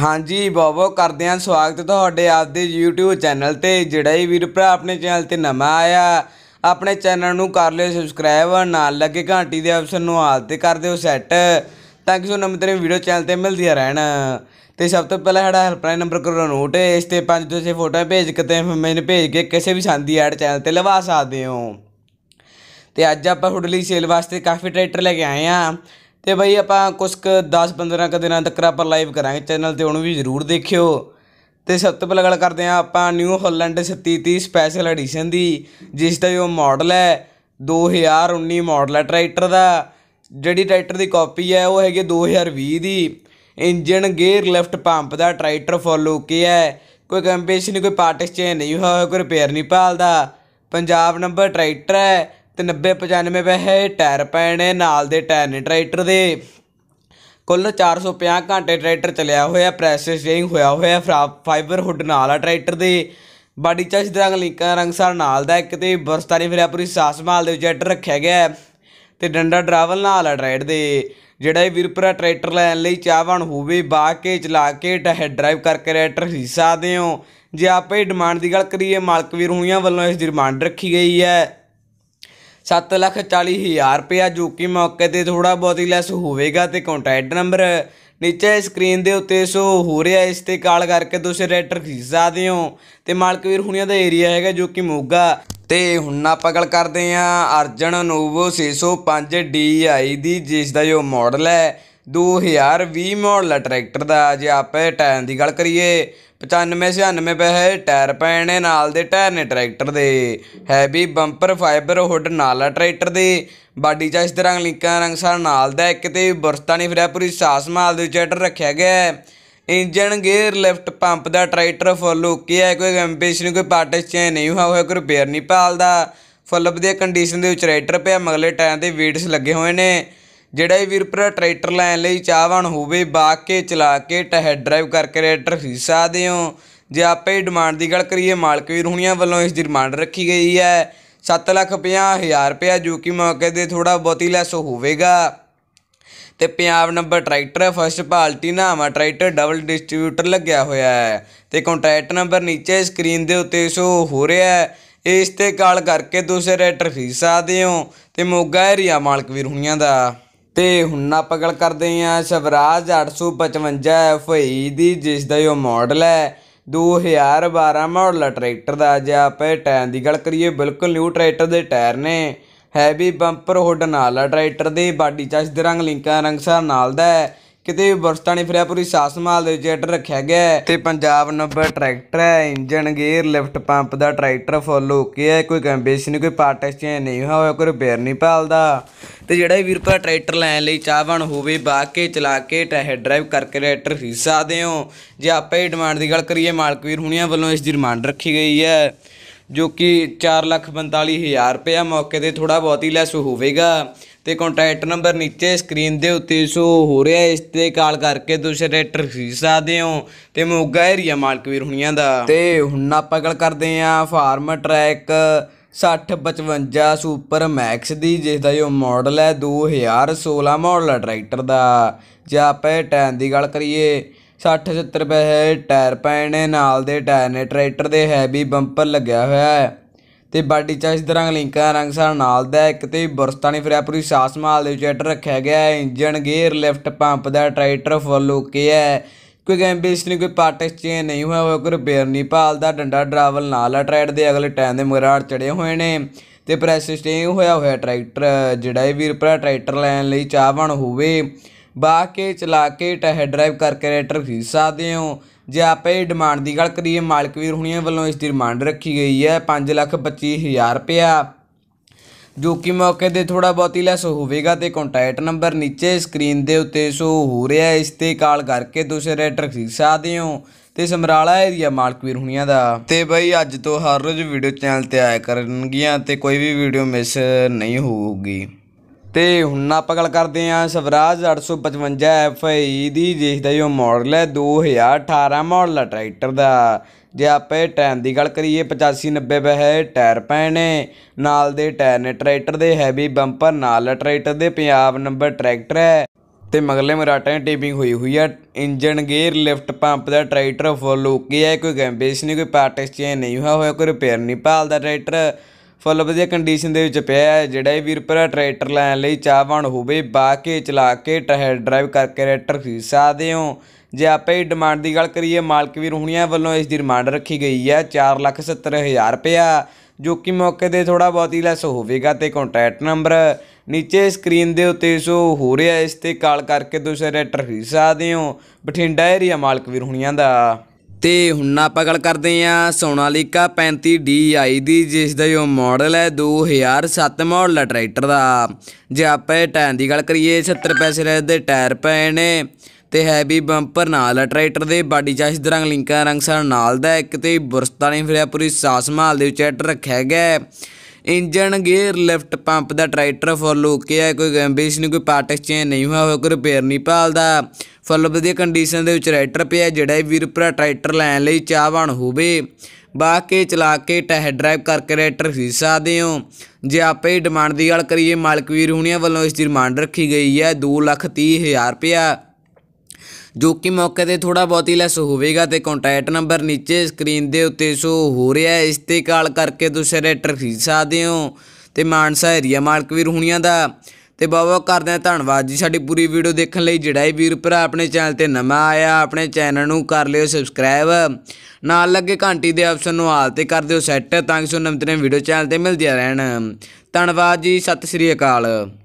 ਹਾਂਜੀ ਬਾਬੋ ਕਰਦੇ ਆਂ ਸਵਾਗਤ ਤੁਹਾਡੇ ਆਪਦੇ YouTube ਚੈਨਲ ਤੇ ਜਿਹੜਾ ਹੀ ਵੀਰ ਭਰਾ ਆਪਣੇ ਚੈਨਲ ਤੇ ਨਵਾਂ ਆਇਆ ਆਪਣੇ ਚੈਨਲ ਨੂੰ ਕਰ ਲਿਓ ਸਬਸਕ੍ਰਾਈਬ ਨਾਲ ਲੱਗੇ ਘੰਟੀ ਦੇ ਆਪਸ਼ਨ ਨੂੰ ਆਲ ਤੇ ਕਰ ਦਿਓ ਸੈੱਟ ਤਾਂ ਕਿ ਤੁਹਾਨੂੰ ਨਵੇਂ ਵੀਡੀਓ ਚੈਨਲ ਤੇ ਮਿਲਦੀਆਂ ਰਹਿਣ ਤੇ ਸਭ ਤੋਂ ਪਹਿਲਾਂ ਸਾਡਾ ਹੈਲਪਲਾਈਨ ਨੰਬਰ ਕਰੋ ਨੋਟ ਇਸ ਤੇ ਪੰਜ ਤੋਂ ਛੇ ਫੋਟੋਆਂ ਭੇਜ ਕੇ ਤੇ ਮੈਨੂੰ ਭੇਜ ਕੇ ਕਿਸੇ ਵੀ ਸੰਦੀ ਐਡ ਚੈਨਲ ਤੇ ਲਵਾ ਸਕਦੇ ਹੋ ਤੇ ਅੱਜ ਆਪਾਂ ਤੁਹਾਡੇ ਲਈ ਸੇਲ ਵਾਸਤੇ ਕਾਫੀ ਟਰੈਕਟਰ ਲੈ ਕੇ ਆਏ ਆ ਤੇ ਬਈ ਆਪਾਂ ਕੁਝ 10-15 ਕ ਦਿਨਾਂ ਤੱਕ ਆਪਾਂ ਲਾਈਵ ਕਰਾਂਗੇ ਚੈਨਲ ਤੇ ਉਹਨੂੰ ਵੀ ਜ਼ਰੂਰ ਦੇਖਿਓ ਤੇ ਸਭ ਤੋਂ ਪਹਿਲਾਂ ਗੱਲ ਕਰਦੇ ਆ ਆਪਾਂ ਨਿਊ ਹਾਲੈਂਡ 3630 ਸਪੈਸ਼ਲ ਐਡੀਸ਼ਨ ਦੀ ਜਿਸ ਦਾ ਉਹ ਮਾਡਲ ਹੈ 2019 ਮਾਡਲ ਹੈ ਟਰੈਕਟਰ ਦਾ ਜਿਹੜੀ ਟਰੈਕਟਰ ਦੀ ਕਾਪੀ ਹੈ ਉਹ ਹੈਗੀ 2020 ਦੀ ਇੰਜਨ ਗੇਅਰ ਲਿਫਟ ਪੰਪ ਦਾ ਟਰੈਕਟਰ ਫੁੱਲ ਓਕੇ ਹੈ ਕੋਈ ਕੰਪੇਸ਼ਨ ਕੋਈ ਪਾਰਟਸ ਚੇਂਜ ਨਹੀਂ ਹੋਇਆ ਕੋਈ ਰਿਪੇਅਰ ਨਹੀਂ ਪਾਲਦਾ ਪੰਜਾਬ ਨੰਬਰ ਟਰੈਕਟਰ ਹੈ ਤੇ 90 95 ਵੈਸੇ ਟਾਇਰ ਪੈਣੇ ਨਾਲ ਦੇ ਟਾਇਰ ਨੇ ਟਰੈਕਟਰ ਦੇ ਕੁੱਲ 450 ਘੰਟੇ ਟਰੈਕਟਰ ਚੱਲਿਆ ਹੋਇਆ ਪ੍ਰੈਸ ਸਟੀਅਰਿੰਗ ਹੋਇਆ ਹੋਇਆ ਫਾਈਬਰ ਹੁੱਡ ਨਾਲ ਆ ਟਰੈਕਟਰ ਦੇ ਬਾਡੀ ਚਾਚ ਦਾ ਲਿੰਕਾਂ ਰੰਗਸਾਰ ਨਾਲ ਦਾ ਇੱਕ ਤੇ ਬਰਸਤਾਰੀ ਫਿਰਿਆ ਪੂਰੀ ਸਾਸ ਮਾਲ ਦੇ ਜੈਟ ਰੱਖਿਆ ਗਿਆ ਤੇ ਡੰਡਾ ਡਰਾਵਲ ਨਾਲ ਆ ਟਰੈਕਟਰ ਦੇ ਜਿਹੜਾ ਇਹ ਵੀਰਪੁਰਾ ਟਰੈਕਟਰ ਲੈਣ ਲਈ ਚਾਹਵਾਨ ਹੋਵੇ ਬਾ ਕੇ ਚਲਾ ਕੇ ਹੈਡ ਡਰਾਈਵ ਕਰਕੇ ਟਰੈਕਟਰ ਹਿੱਸਾ ਦਿਓ ਜੇ ਆਪੇ ਡਿਮਾਂਡ ਦੀ ਗੱਲ ਕਰੀਏ ਮਾਲਕ ਵੀਰ ਹੁਣੀਆਂ ਵੱਲੋਂ ਇਸ ਦੀ ਡਿਮਾਂਡ ਰੱਖੀ ਗਈ ਹੈ 740000 ਰੁਪਇਆ ਜੋ ਕਿ ਮੌਕੇ ਤੇ ਥੋੜਾ ਬਹੁਤ ਹੀ ਲੈਸ ਹੋਵੇਗਾ ਤੇ ਕੰਟੈਕਟ ਨੰਬਰ ਨੀਚੇ ਸਕਰੀਨ ਦੇ ਉੱਤੇ ਸੋ ਹੋ ਰਿਹਾ ਇਸ ਤੇ ਕਾਲ ਕਰਕੇ ਤੁਸੀਂ ਰੈਟਰ ਖਰੀਦ ਸਕਦੇ ਹੋ ਤੇ ਮਾਲਕਵੀਰ ਹੁਣੀਆਂ ਦਾ ਏਰੀਆ ਹੈਗਾ ਜੋ ਕਿ ਮੋਗਾ ਤੇ ਹੁਣ ਆਪਾਂ ਗੱਲ ਕਰਦੇ ਆ ਅਰਜਨ ਨੋਵੋ 605 DI ਦੀ ਜਿਸ ਦਾ ਜੋ ਮਾਡਲ ਹੈ 2020 ਮਾਡਲ ਟਰੈਕਟਰ ਦਾ ਜੇ ਆਪਾਂ ਟਾਈਮ ਦੀ ਗੱਲ ਕਰੀਏ 95 96 ਪੈਸੇ ਟਾਇਰ ਪੈਣੇ ਨਾਲ ਦੇ ਟਾਇਰ ਨੇ ਟਰੈਕਟਰ ਦੇ ਹੈਵੀ ਬੰਪਰ ਫਾਈਬਰ ਹੁੱਡ ਨਾਲ ਟਰੈਕਟਰ ਦੇ ਬਾਡੀ ਚ ਇਸ ਤਰ੍ਹਾਂ ਲਿੰਕਾਂ ਰੰਗ ਸਾਰ ਨਾਲ ਦਾ ਇੱਕ ਤੇ ਬਰਸਤਾ ਨਹੀਂ ਫਿਰਿਆ ਪੂਰੀ ਸਾਸ ਮਾਲ ਦੇ ਚੈਟਰ ਰੱਖਿਆ ਗਿਆ ਹੈ ਇੰਜਨ ਗੇਅਰ ਲਿਫਟ ਪੰਪ ਦਾ ਟਰੈਕਟਰ ਫੁੱਲ ਓਕੇ ਹੈ ਕੋਈ ਐਂਬੀਸ਼ਨ ਕੋਈ ਪਾਰਟਸ ਚ ਨਹੀਂ ਹੋਇਆ ਕੋਈ ਰਿਪੇਅਰ ਨਹੀਂ ਪਾਲਦਾ ਫੁੱਲ ਵਧੀਆ ਕੰਡੀਸ਼ਨ ਦੇ ਵਿੱਚ ਟਰੈਕਟਰ ਪਿਆ ਮਗਲੇ ਟਾਇਰ ਦੇ ਵੀਡਸ ਲੱਗੇ ਹੋਏ ਨੇ ਜਿਹੜਾ ਇਹ ਵੀਰ ਭਰਾ ਟਰੈਕਟਰ ਲੈਣ ਲਈ ਚਾਹਵਾਨ ਹੋਵੇ ਬਾਕ ਕੇ ਚਲਾ ਕੇ ਟਹਿਡ ਡਰਾਈਵ ਕਰਕੇ ਟਰੈਕਟਰ ਖਰੀਦ ਸਕਦੇ ਹੋ ਜੇ ਆਪੇ ਡਿਮਾਂਡ ਦੀ ਗੱਲ ਕਰੀਏ ਮਾਲਕ ਵੀਰ ਹੁਣੀਆਂ ਵੱਲੋਂ ਇਸ ਦੀ ਡਿਮਾਂਡ ਰੱਖੀ ਗਈ ਹੈ 7 ਲੱਖ 50 ਹਜ਼ਾਰ ਰੁਪਇਆ ਜੋ ਕਿ ਮੌਕੇ ਦੇ ਥੋੜਾ ਬਹੁਤੀ ਲੈਸ ਹੋਵੇਗਾ ਤੇ ਪੰਜਾਬ ਨੰਬਰ ਟਰੈਕਟਰ ਫਸਟ ਪਾਲਟੀ ਨਾਮਾ ਟਰੈਕਟਰ ਡਬਲ ਡਿਸਟ੍ਰੀਬਿਊਟਰ ਲੱਗਿਆ ਹੋਇਆ ਹੈ ਤੇ ਕੰਟੈਕਟ ਨੰਬਰ ਨੀਚੇ ਸਕਰੀਨ ਦੇ ਉੱਤੇ ਸ਼ੋ ਹੋ ਰਿਹਾ ਹੈ ਇਸ ਤੇ ਕਾਲ ਕਰਕੇ ਤੁਸੀਂ ਟਰੈਕਟਰ ਖਰੀਦ ਸਕਦੇ ਹੋ ਤੇ ਮੋਗਾ ਏਰੀਆ ਮਾਲਕ ਵੀਰ ਹੁਣੀਆਂ ਦਾ ਤੇ ਹੁਣ ਆਪਾਂ ਗੱਲ ਕਰਦੇ ਆਂ ਸ਼ਵਰਾਜ 855 FI ਦੀ ਜਿਸ ਦਾ ਇਹ ਮਾਡਲ ਹੈ 2012 ਮਾਡਲ ਟਰੈਕਟਰ ਦਾ ਜੇ ਆਪਾਂ ਟਾਇਰ ਦੀ ਗੱਲ ਕਰੀਏ ਬਿਲਕੁਲ ਨਿਊ ਟਰੈਕਟਰ ਦੇ ਟਾਇਰ ਨੇ ਹੈਵੀ ਬੰਪਰ ਹੁੱਡ ਨਾਲ ਟਰੈਕਟਰ ਦੇ ਬਾਡੀ ਚਾਸ਼ ਦੇ ਰੰਗ ਲਿੰਕਾਂ ਰੰਗ ਸਾਰ ਨਾਲ ਦਾ ਹੈ ਕਿਤੇ ਵਰਸਤਾ ਨਹੀਂ ਫਿਰਿਆ ਪੂਰੀ ਸਾਸ ਸੰਭਾਲ ਦੇ ਜੈਟ ਰੱਖਿਆ ਗਿਆ ਤੇ ਪੰਜਾਬ ਨੰਬਰ ਟਰੈਕਟਰ ਹੈ ਇੰਜਨ ਗੇਅਰ ਲਿਫਟ ਪੰਪ ਦਾ ਟਰੈਕਟਰ ਫੁੱਲ ਹੋ ਕੇ ਹੈ ਕੋਈ ਨਹੀਂ ਕੋਈ ਪਾਰਟ ਐਕਸਚੇਂਜ ਨਹੀਂ ਹੋਇਆ ਕੋਈ ਰਿਪੇਅਰ ਨਹੀਂ ਪਾਲਦਾ ਤੇ ਜਿਹੜਾ ਵੀਰ ਭਰਾ ਟਰੈਕਟਰ ਲੈਣ ਲਈ ਚਾਹਵਾਨ ਹੋਵੇ ਬਾਕੇ ਚਲਾ ਕੇ ਟਹਿ ਡਰਾਈਵ ਕਰਕੇ ਟਰੈਕਟਰ ਖਰੀਦ ਸਕਦੇ ਹੋ ਜੇ ਆਪੇ ਹੀ ਡਿਮਾਂਡ ਦੀ ਗੱਲ ਕਰੀਏ ਮਾਲਕ ਵੀਰ ਹੁਣੀਆਂ ਵੱਲੋਂ ਇਸ ਦੀ ਡਿਮਾਂਡ ਰੱਖੀ ਗਈ ਹੈ ਜੋ ਕਿ ਹਜ਼ਾਰ ਰੁਪਇਆ ਮੌਕੇ ਤੇ ਥੋੜਾ ਬਹੁਤ ਹੀ ਲੈਸ ਹੋਵੇਗਾ ਤੇ ਕੰਟੈਕਟ ਨੰਬਰ ਨੀਚੇ ਸਕਰੀਨ ਦੇ ਉੱਤੇ ਸੋ ਹੋ ਰਿਹਾ ਇਸ ਤੇ ਕਾਲ ਕਰਕੇ ਤੁਸੀਂ ਰੈਟਰ ਖਰੀਦ ਸਕਦੇ ਹੋ ਤੇ ਮੋਗਾ ਏਰੀਆ ਮਾਲਕਵੀਰ ਹੁਣੀਆਂ ਦਾ ਤੇ ਹੁਣ ਆਪਾਂ ਗੱਲ ਕਰਦੇ ਆ ਫਾਰਮ ਟਰੈਕ 6055 ਸੁਪਰ ਮੈਕਸ ਦੀ ਜਿਸ ਦਾ ਜੋ ਮਾਡਲ ਹੈ 2016 ਮਾਡਲ ਟਰੈਕਟਰ ਦਾ ਜੇ ਆਪਾਂ ਟਾਈਮ ਦੀ ਗੱਲ ਕਰੀਏ 60 70 ਪੈਸੇ ਟਾਇਰ ਪਏ ਨੇ ਨਾਲ ਦੇ ਟਾਇਰ ਨੇ ਟਰੈਕਟਰ ਦੇ ਹੈਵੀ ਬੰਪਰ ਲੱਗਿਆ ਹੋਇਆ ਹੈ ਤੇ ਬਾਡੀ ਚਾਹ ਇਸ ਤਰ੍ਹਾਂ ਲਿੰਕਾਂ ਰੰਗ ਸਾਰ ਨਾਲ ਦਾ ਇੱਕ ਤੇ ਬਰਸਤਾਨੀ ਫਿਰਿਆ ਪੂਰੀ ਸਾਸ ਮਾਲ ਦੇ ਵਿੱਚ ਰੱਖਿਆ ਗਿਆ ਹੈ ਇੰਜਨ ਗੇਅਰ ਲਿਫਟ ਪੰਪ ਦਾ ਟਰੈਕਟਰ ਫੁੱਲ ਓਕੇ ਹੈ ਕੋਈ ਗੈਂਬੇਸ਼ ਨਹੀਂ ਕੋਈ ਪਾਰਟ ਐਕਸਚੇਂਜ ਨਹੀਂ ਹੋਇਆ ਹੋਇਆ ਕੋਈ ਰਿਪੇਅਰ ਨਹੀਂ ਪਾਲਦਾ ਡੰਡਾ ਡਰਾਵਲ ਨਾਲ ਆ ਟਰੈਕਟ ਦੇ ਅਗਲੇ ਟਾਈਮ ਦੇ ਮਗਰਾੜ ਚੜੇ ਹੋਏ ਨੇ ਤੇ ਪ੍ਰੈਸ ਹੋਇਆ ਹੋਇਆ ਟਰੈਕਟਰ ਜਿਹੜਾ ਇਹ ਵੀਰ ਭਰਾ ਟਰੈਕਟਰ ਲੈਣ ਲਈ ਚਾਹਵਾਨ ਹੋਵੇ ਵਾਹ ਕੇ ਚਲਾ ਕੇ ਟਹਿ ਡਰਾਈਵ ਕਰਕੇ ਰੈਟਰ ਖਰੀਦ ਸਕਦੇ ਹੋ ਜੇ ਆਪੇ ਡਿਮਾਂਡ ਦੀ ਗੱਲ ਕਰੀਏ ਮਾਲਕ ਵੀਰ ਹੁਣੀਆਂ ਵੱਲੋਂ ਇਸ ਦੀ ਡਿਮਾਂਡ ਰੱਖੀ ਗਈ ਹੈ 5 ਲੱਖ 25 ਹਜ਼ਾਰ ਰੁਪਇਆ ਜੋ ਕਿ ਮੌਕੇ ਦੇ ਥੋੜਾ ਬਹੁਤੀ ਲੈਸ ਹੋਵੇਗਾ ਤੇ ਕੰਟੈਕਟ ਨੰਬਰ ਨੀਚੇ ਸਕਰੀਨ ਦੇ ਉੱਤੇ ਸ਼ੋ ਹੋ ਰਿਹਾ ਇਸ ਤੇ ਕਾਲ ਕਰਕੇ ਤੁਸੀਂ ਰੈਟਰ ਖਰੀਦ ਸਕਦੇ ਹੋ ਤੇ ਸਮਰਾਲਾ ਏਰੀਆ ਮਾਲਕਵੀਰ ਹੁਣੀਆਂ ਦਾ ਤੇ ਬਈ ਅੱਜ ਤੋਂ ਹਰ ਰੋਜ਼ ਵੀਡੀਓ ਚੈਨਲ ਤੇ ਆਇਆ ਕਰਨਗੀਆਂ ਤੇ ਕੋਈ ਵੀ ਵੀਡੀਓ ਮਿਸ ਨਹੀਂ ਹੋਊਗੀ ਤੇ ਹੁਣ ਆਪਾਂ ਗੱਲ ਕਰਦੇ ਆਂ ਸਵਰਾਜ 855 ਐਫਈ ਦੀ ਦੇਖਦਾ ਇਹ ਮਾਡਲ ਹੈ 2018 ਮਾਡਲ ਟਰੈਕਟਰ ਦਾ ਜੇ ਆਪੇ ਟਾਈਮ ਦੀ ਗੱਲ ਕਰੀਏ 85 90 ਬਹਿ ਟਾਇਰ ਪੈਣੇ ਨੇ ਨਾਲ ਦੇ ਟਾਇਰ ਨੇ ਟਰੈਕਟਰ ਦੇ ਹੈਵੀ ਬੰਪਰ ਨਾਲ ਟਰੈਕਟਰ ਦੇ ਪੰਜਾਬ ਨੰਬਰ ਟਰੈਕਟਰ ਹੈ ਤੇ ਮਗਲੇ ਮਰਾਟਾ ਦੀ ਟੇਪਿੰਗ ਹੋਈ ਹੋਈ ਹੈ ਇੰਜਨ ਗੇਅਰ ਲਿਫਟ ਪੰਪ ਦਾ ਟਰੈਕਟਰ ਫੁੱਲ ਓਕੇ ਹੈ ਕੋਈ ਗੈਂਬੇਸ ਨਹੀਂ ਕੋਈ ਪਾਰਟਸ ਚੇਂਜ ਨਹੀਂ ਹੋਇਆ ਹੋਇਆ ਕੋਈ ਰਿਪੇਅਰ ਨਹੀਂ ਪਾਲਦਾ ਟਰੈਕਟਰ ਫੁੱਲ ਵਧੀਆ ਕੰਡੀਸ਼ਨ ਦੇ ਵਿੱਚ ਪਿਆ ਹੈ ਜਿਹੜਾ ਇਹ ਵੀਰ ਭਰਾ ਟਰੈਕਟਰ ਲੈਣ ਲਈ ਚਾਹਵਾਨ ਹੋਵੇ ਬਾ ਕੇ ਚਲਾ ਕੇ ਟਹਿਰ ਡਰਾਈਵ ਕਰਕੇ ਟਰੈਕਟਰ ਖਰੀਦ ਸਕਦੇ ਹੋ ਜੇ ਆਪਾਂ ਇਹ ਡਿਮਾਂਡ ਦੀ ਗੱਲ ਕਰੀਏ ਮਾਲਕ ਵੀਰ ਹੁਣੀਆਂ ਵੱਲੋਂ ਇਸ ਦੀ ਡਿਮਾਂਡ ਰੱਖੀ ਗਈ ਹੈ 470000 ਰੁਪਇਆ ਜੋ ਕਿ ਮੌਕੇ ਦੇ ਥੋੜਾ ਬਹੁਤ ਹੀ ਲੈਸ ਹੋਵੇਗਾ ਤੇ ਕੰਟੈਕਟ ਨੰਬਰ ਨੀਚੇ ਸਕਰੀਨ ਦੇ ਉੱਤੇ ਸੋ ਹੋ ਰਿਹਾ ਇਸ ਤੇ ਕਾਲ ਕਰਕੇ ਦੂਸਰੇ ਟਰੈਕਟਰ ਖਰੀਦ ਸਕਦੇ ਹੋ ਬਠਿੰਡਾ ਏਰੀਆ ਮਾਲਕ ਵੀਰ ਹੁਣੀਆਂ ਦਾ ਤੇ ਹੁਣ ਆਪਾਂ ਗੱਲ ਕਰਦੇ ਆ ਸੋਨਾਲੀਕਾ 35 DI ਦੀ ਜਿਸ ਦਾ ਇਹ ਮਾਡਲ ਹੈ 2007 ਮਾਡਲ ਟਰੈਕਟਰ ਦਾ ਜੇ ਆਪਾਂ ਟਾਇਰ ਦੀ ਗੱਲ ਕਰੀਏ 70 ਪੈਸੇ ਰੇਟ ਦੇ ਟਾਇਰ ਪਏ ਨੇ ਤੇ ਹੈਵੀ ਬੰਪਰ ਨਾਲ ਟਰੈਕਟਰ ਦੇ ਬਾਡੀ ਚਾਸ਼ ਦਰੰਗ ਲਿੰਕਾਂ ਰੰਗ ਸਾਰ ਨਾਲ ਦਾ ਇੱਕ ਤੇ ਬੁਰਸਤਾ ਨਹੀਂ ਫਿਰਿਆ ਪੂਰੀ ਸਾਸ ਦੇ ਵਿੱਚ ਟਰੈਕਟਰ ਰੱਖਿਆ ਗਿਆ ਇੰਜਨ ਗੇਅਰ ਲਿਫਟ ਪੰਪ ਦਾ ਟਰੈਕਟਰ ਫੁੱਲ ਓਕੇ ਹੈ ਕੋਈ ਐਂਬੀਸ਼ਨ ਨਹੀਂ ਕੋਈ ਪਾਰਟ ਚੇਂਜ ਨਹੀਂ ਹੋਇਆ ਹੋਇਆ ਕੋਈ ਰਿਪੇਅਰ ਨਹੀਂ ਪਾਲਦਾ ਫੁੱਲ ਵਧੀਆ ਕੰਡੀਸ਼ਨ ਦੇ ਵਿੱਚ ਟਰੈਕਟਰ ਪਿਆ ਜਿਹੜਾ ਵੀਰ ਭਰਾ ਟਰੈਕਟਰ ਲੈਣ ਲਈ ਚਾਹਵਾਨ ਹੋਵੇ ਬਾਕੀ ਚਲਾ ਕੇ ਟਹਿ ਡਰਾਈਵ ਕਰਕੇ ਟਰੈਕਟਰ ਖਰੀਦ ਸਕਦੇ ਹੋ ਜੇ ਆਪੇ ਡਿਮਾਂਡ ਦੀ ਗੱਲ ਕਰੀਏ ਮਾਲਕ ਵੀਰ ਹੁਣੀਆਂ ਵੱਲੋਂ ਇਸ ਦੀ ਡਿਮਾਂਡ ਰੱਖੀ ਗਈ ਹੈ 2 ਲੱਖ 30 ਹਜ਼ਾਰ ਰੁਪਇਆ ਜੋ ਕਿ ਮੌਕੇ ਤੇ ਥੋੜਾ ਬਹੁਤੀ ਲੈਸ ਹੋਵੇਗਾ ਤੇ ਕੰਟੈਕਟ ਨੰਬਰ ਨੀਚੇ ਸਕਰੀਨ ਦੇ ਉੱਤੇ ਸ਼ੋ ਹੋ ਰਿਹਾ ਹੈ ਇਸ ਤੇ ਕਾਲ ਕਰਕੇ ਤੁਸੀਂ ਰੈਟਰ ਖਰੀਦ ਸਕਦੇ ਹੋ ਤੇ ਮਾਨਸਾ ਏਰੀਆ ਮਾਲਕ ਵੀਰ ਹੁਣੀਆਂ ਦਾ ਤੇ ਬਾਬਾ ਕਰਦੇ ਆ ਧੰਨਵਾਦ ਜੀ ਸਾਡੀ ਪੂਰੀ ਵੀਡੀਓ ਦੇਖਣ ਲਈ ਜਿਹੜਾ ਇਹ ਵੀਰ ਭਰਾ ਆਪਣੇ ਚੈਨਲ ਤੇ ਨਵਾਂ ਆਇਆ ਆਪਣੇ ਚੈਨਲ ਨੂੰ ਕਰ ਲਿਓ ਸਬਸਕ੍ਰਾਈਬ ਨਾਲ ਲੱਗੇ ਘੰਟੀ ਦੇ ਆਪਸ਼ਨ ਨੂੰ ਹਾਲ ਤੇ ਕਰ ਦਿਓ ਸੈੱਟ ਤਾਂ ਕਿ ਨਵੇਂ ਨਵੀਂ ਵੀਡੀਓ ਚੈਨਲ ਤੇ ਮਿਲਦੀਆਂ ਰਹਿਣ ਧੰਨਵਾਦ ਜੀ ਸਤਿ ਸ੍ਰੀ ਅਕਾਲ